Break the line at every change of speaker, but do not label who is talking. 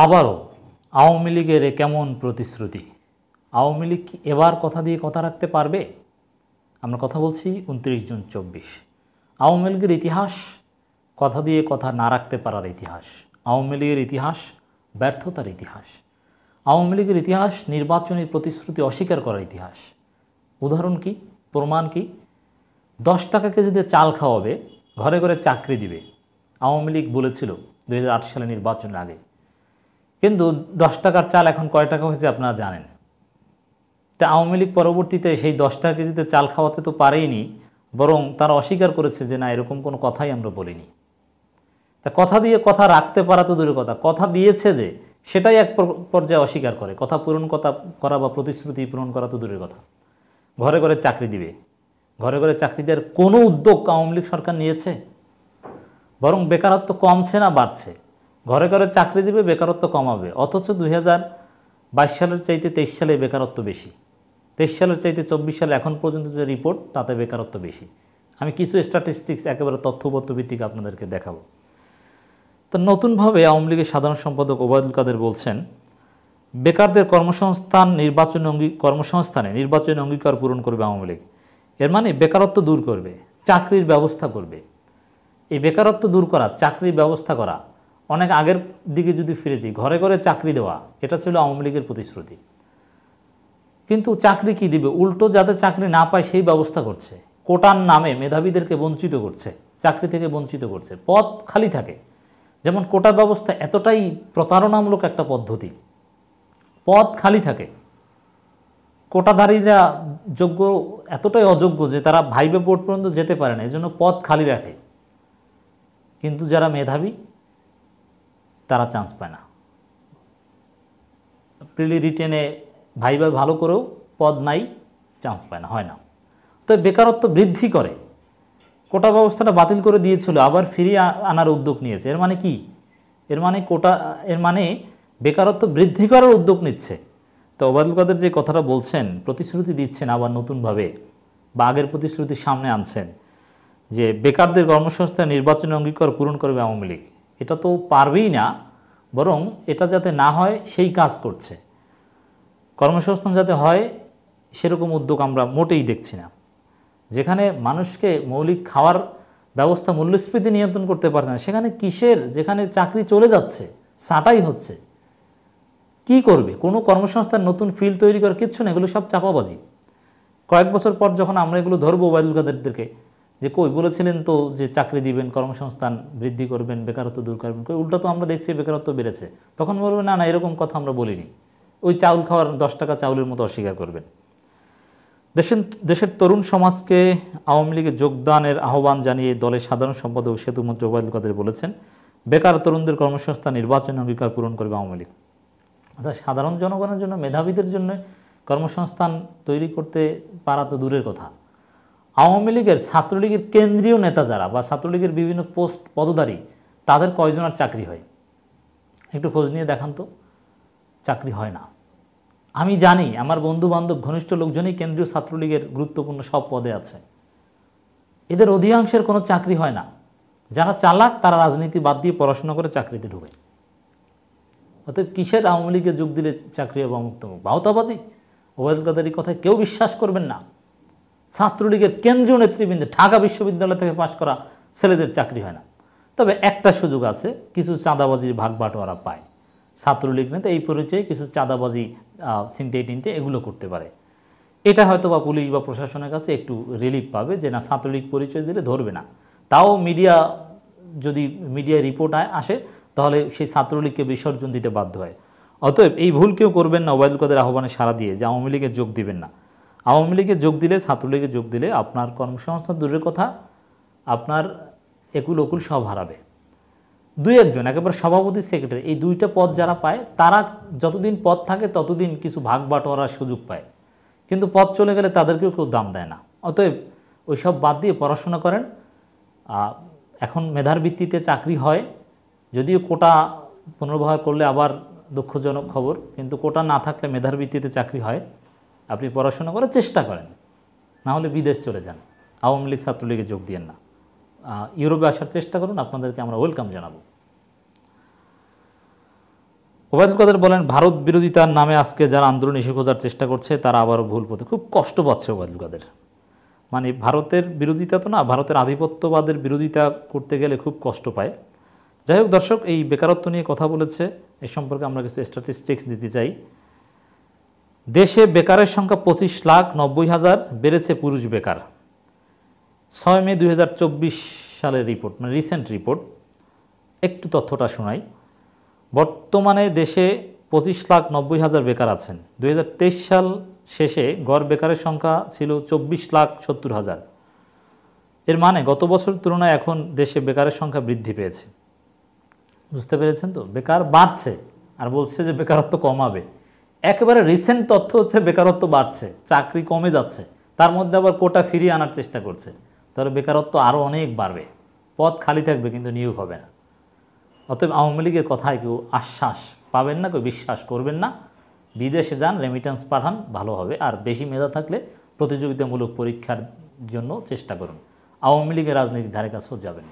আবারও আওয়ামী লীগের কেমন প্রতিশ্রুতি আওয়ামী লীগ এবার কথা দিয়ে কথা রাখতে পারবে আমরা কথা বলছি উনত্রিশ জুন চব্বিশ আওয়ামী লীগের ইতিহাস কথা দিয়ে কথা না রাখতে পারার ইতিহাস আওয়ামী লীগের ইতিহাস ব্যর্থতার ইতিহাস আওয়ামী লীগের ইতিহাস নির্বাচনী প্রতিশ্রুতি অস্বীকার করার ইতিহাস উদাহরণ কি প্রমাণ কি দশ টাকা কেজিতে চাল খাওয়াবে ঘরে ঘরে চাকরি দিবে আওয়ামী লীগ বলেছিল দু সালে নির্বাচনের আগে কিন্তু দশ টাকার চাল এখন কয় টাকা হয়েছে আপনারা জানেন তা আওয়ামী লীগ পরবর্তীতে সেই দশ টাকা কেজিতে চাল খাওয়াতে তো পারেইনি বরং তারা অস্বীকার করেছে যে না এরকম কোনো কথাই আমরা বলিনি তা কথা দিয়ে কথা রাখতে পারা তো দূরের কথা কথা দিয়েছে যে সেটাই এক পর্যায়ে অস্বীকার করে কথা পূরণ কথা করা বা প্রতিশ্রুতি পূরণ করা তো দূরের কথা ঘরে ঘরে চাকরি দিবে ঘরে ঘরে চাকরি দেওয়ার কোনো উদ্যোগ আওয়ামী লীগ সরকার নিয়েছে বরং বেকারত্ব কমছে না বাড়ছে ঘরে ঘরে চাকরি দিবে বেকারত্ব কমাবে অথচ দুই বাইশ সালের চাইতে তেইশ সালে বেকারত্ব বেশি তেইশ সালের চাইতে চব্বিশ সালে এখন পর্যন্ত যে রিপোর্ট তাতে বেকারত্ব বেশি আমি কিছু স্ট্যাটিস্টিক্স একেবারে তথ্যপত্র ভিত্তিক আপনাদেরকে দেখাবো তো নতুনভাবে আওয়ামী লীগের সাধারণ সম্পাদক ওবায়দুল কাদের বলছেন বেকারদের কর্মসংস্থান নির্বাচন অঙ্গী কর্মসংস্থানে নির্বাচন অঙ্গীকার পূরণ করবে আওয়ামী লীগ এর মানে বেকারত্ব দূর করবে চাকরির ব্যবস্থা করবে এই বেকারত্ব দূর করা চাকরির ব্যবস্থা করা অনেক আগের দিকে যদি ফিরে যাই ঘরে ঘরে চাকরি দেওয়া এটা ছিল আওয়ামী লীগের প্রতিশ্রুতি কিন্তু চাকরি কি দিবে উল্টো যাতে চাকরি না পায় সেই ব্যবস্থা করছে কোটার নামে মেধাবীদেরকে বঞ্চিত করছে চাকরি থেকে বঞ্চিত করছে পদ খালি থাকে যেমন কোটা ব্যবস্থা এতটাই প্রতারণামূলক একটা পদ্ধতি পদ খালি থাকে কোটাধারীরা যোগ্য এতটাই অযোগ্য যে তারা ভাইবে বোর্ড পর্যন্ত যেতে পারে না এই জন্য পদ খালি রাখে কিন্তু যারা মেধাবী তারা চান্স পায় না প্রিলি রিটেনে ভাই ভালো করেও পদ নাই চান্স পায় না হয় না তো বেকারত্ব বৃদ্ধি করে কোটা ব্যবস্থাটা বাতিল করে দিয়েছিল আবার ফিরিয়ে আনার উদ্যোগ নিয়েছে এর মানে কি এর মানে কোটা এর মানে বেকারত্ব বৃদ্ধি করার উদ্যোগ নিচ্ছে তো ওবায়দুল কাদের যে কথাটা বলছেন প্রতিশ্রুতি দিচ্ছেন আবার নতুনভাবে বা আগের প্রতিশ্রুতি সামনে আনছেন যে বেকারদের কর্মসংস্থান নির্বাচনী অঙ্গীকার পূরণ করবে আওয়ামী লীগ এটা তো পারবেই না বরং এটা যাতে না হয় সেই কাজ করছে কর্মসংস্থান যাতে হয় সেরকম উদ্যোগ আমরা মোটেই দেখছি না যেখানে মানুষকে মৌলিক খাওয়ার ব্যবস্থা মূল্যস্ফীতি নিয়ন্ত্রণ করতে পারছে না সেখানে কিসের যেখানে চাকরি চলে যাচ্ছে সাটাই হচ্ছে কি করবে কোনো কর্মসংস্থান নতুন ফিল্ড তৈরি করার কিচ্ছু না এগুলো সব চাপাবাজি কয়েক বছর পর যখন আমরা এগুলো ধরবো ওবায়দুল কাদেরদেরকে যে কই বলেছিলেন তো যে চাকরি দিবেন কর্মসংস্থান বৃদ্ধি করবেন বেকারত্ব দূর করবেন কই উল্টা তো আমরা দেখছি বেকারত্ব বেড়েছে তখন বলবেন না না এরকম কথা আমরা বলিনি ওই চাউল খাওয়ার দশ টাকা চাউলের মতো অস্বীকার করবেন দেশের দেশের তরুণ সমাজকে আওয়ামী লীগে যোগদানের আহ্বান জানিয়ে দলের সাধারণ সম্পাদক সেতুমন্ত্রী ওবায়দুল কাদের বলেছেন বেকার তরুণদের কর্মসংস্থান নির্বাচনের অঙ্গীকার পূরণ করবে আওয়ামী লীগ আচ্ছা সাধারণ জনগণের জন্য মেধাবীদের জন্য কর্মসংস্থান তৈরি করতে পারা তো দূরের কথা আওয়ামী লীগের ছাত্রলীগের কেন্দ্রীয় নেতা যারা বা ছাত্রলীগের বিভিন্ন পোস্ট পদদারী তাদের কয়জন আর চাকরি হয় একটু খোঁজ নিয়ে দেখান তো চাকরি হয় না আমি জানি আমার বন্ধু বান্ধব ঘনিষ্ঠ লোকজনই কেন্দ্রীয় ছাত্রলীগের গুরুত্বপূর্ণ সব পদে আছে এদের অধিকাংশের কোনো চাকরি হয় না যারা চালাক তারা রাজনীতি বাদ দিয়ে পড়াশোনা করে চাকরিতে ঢুকে অতএব কিসের আওয়ামী লীগে যোগ দিলে চাকরি হবে মুক্ত বাহতাবাজি ওবায়দুল কাদারির কথায় কেউ বিশ্বাস করবেন না ছাত্রলীগের কেন্দ্রীয় নেতৃবৃন্দে ঢাকা বিশ্ববিদ্যালয় থেকে পাশ করা ছেলেদের চাকরি হয় না তবে একটা সুযোগ আছে কিছু চাঁদাবাজির ভাগ বাটোয়ারা পায় ছাত্রলীগ নেতা এই পরিচয়ে কিছু চাঁদাবাজি সিনতে টিনতে এগুলো করতে পারে এটা হয়তো বা পুলিশ বা প্রশাসনের কাছে একটু রিলিফ পাবে যে না ছাত্রলীগ পরিচয় দিলে ধরবে না তাও মিডিয়া যদি মিডিয়া রিপোর্ট আসে তাহলে সেই ছাত্রলীগকে বিসর্জন দিতে বাধ্য হয় অতএব এই ভুল কেউ করবেন না ওবায়দুল কাদের আহ্বানে সারা দিয়ে যে আওয়ামী লীগে যোগ দিবেন না আওয়ামী লীগে যোগ দিলে ছাত্রলীগে যোগ দিলে আপনার কর্মসংস্থান দূরের কথা আপনার একুল অকুল সব হারাবে দুই একজন একেবারে সভাপতি সেক্রেটারি এই দুইটা পদ যারা পায় তারা যতদিন পদ থাকে ততদিন কিছু ভাগ বাটোয়ারার সুযোগ পায় কিন্তু পদ চলে গেলে তাদেরকেও কেউ দাম দেয় না অতএব ওই সব বাদ দিয়ে পড়াশোনা করেন এখন মেধার ভিত্তিতে চাকরি হয় যদিও কোটা পুনর্ব্যবহার করলে আবার দুঃখজনক খবর কিন্তু কোটা না থাকলে মেধার ভিত্তিতে চাকরি হয় আপনি পড়াশোনা করার চেষ্টা করেন না হলে বিদেশ চলে যান আওয়ামী লীগ ছাত্রলীগে যোগ দিয়েন না ইউরোপে আসার চেষ্টা করুন আপনাদেরকে আমরা ওয়েলকাম জানাবো ওবায়দুল কাদের বলেন ভারত বিরোধিতার নামে আজকে যারা আন্দোলন ইস্যু খোঁজার চেষ্টা করছে তারা আবারও ভুল পথে খুব কষ্ট পাচ্ছে ওবায়দুল কাদের মানে ভারতের বিরোধিতা তো না ভারতের আধিপত্যবাদের বিরোধিতা করতে গেলে খুব কষ্ট পায় যাই হোক দর্শক এই বেকারত্ব নিয়ে কথা বলেছে এ সম্পর্কে আমরা কিছু স্ট্যাটিস্টিক্স দিতে চাই দেশে বেকারের সংখ্যা পঁচিশ লাখ নব্বই হাজার বেড়েছে পুরুষ বেকার ছয় মে দুই সালের রিপোর্ট মানে রিসেন্ট রিপোর্ট একটু তথ্যটা শোনাই বর্তমানে দেশে পঁচিশ লাখ নব্বই হাজার বেকার আছেন দুই সাল শেষে গড় বেকারের সংখ্যা ছিল চব্বিশ লাখ সত্তর হাজার এর মানে গত বছর তুলনায় এখন দেশে বেকারের সংখ্যা বৃদ্ধি পেয়েছে বুঝতে পেরেছেন তো বেকার বাড়ছে আর বলছে যে বেকারত্ব কমাবে একেবারে রিসেন্ট তথ্য হচ্ছে বেকারত্ব বাড়ছে চাকরি কমে যাচ্ছে তার মধ্যে আবার কোটা ফিরিয়ে আনার চেষ্টা করছে তাহলে বেকারত্ব আরও অনেক বাড়বে পথ খালি থাকবে কিন্তু নিয়োগ হবে না অতএব আওয়ামী লীগের কথায় কেউ আশ্বাস পাবেন না কেউ বিশ্বাস করবেন না বিদেশে যান রেমিটেন্স পাঠান ভালো হবে আর বেশি মেধা থাকলে প্রতিযোগিতামূলক পরীক্ষার জন্য চেষ্টা করুন আওয়ামী লীগের রাজনীতির ধারে কাছেও যাবেন না